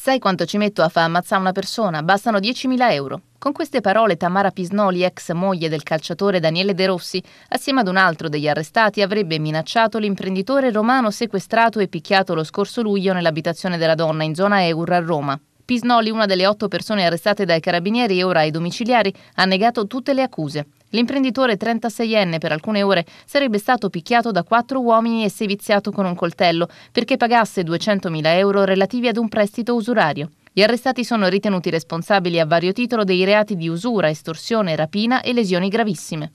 Sai quanto ci metto a far ammazzare una persona? Bastano 10.000 euro. Con queste parole Tamara Pisnoli, ex moglie del calciatore Daniele De Rossi, assieme ad un altro degli arrestati, avrebbe minacciato l'imprenditore romano sequestrato e picchiato lo scorso luglio nell'abitazione della donna in zona Eur a Roma. Pisnoli, una delle otto persone arrestate dai carabinieri e ora ai domiciliari, ha negato tutte le accuse. L'imprenditore 36enne per alcune ore sarebbe stato picchiato da quattro uomini e seviziato con un coltello perché pagasse 200.000 euro relativi ad un prestito usurario. Gli arrestati sono ritenuti responsabili a vario titolo dei reati di usura, estorsione, rapina e lesioni gravissime.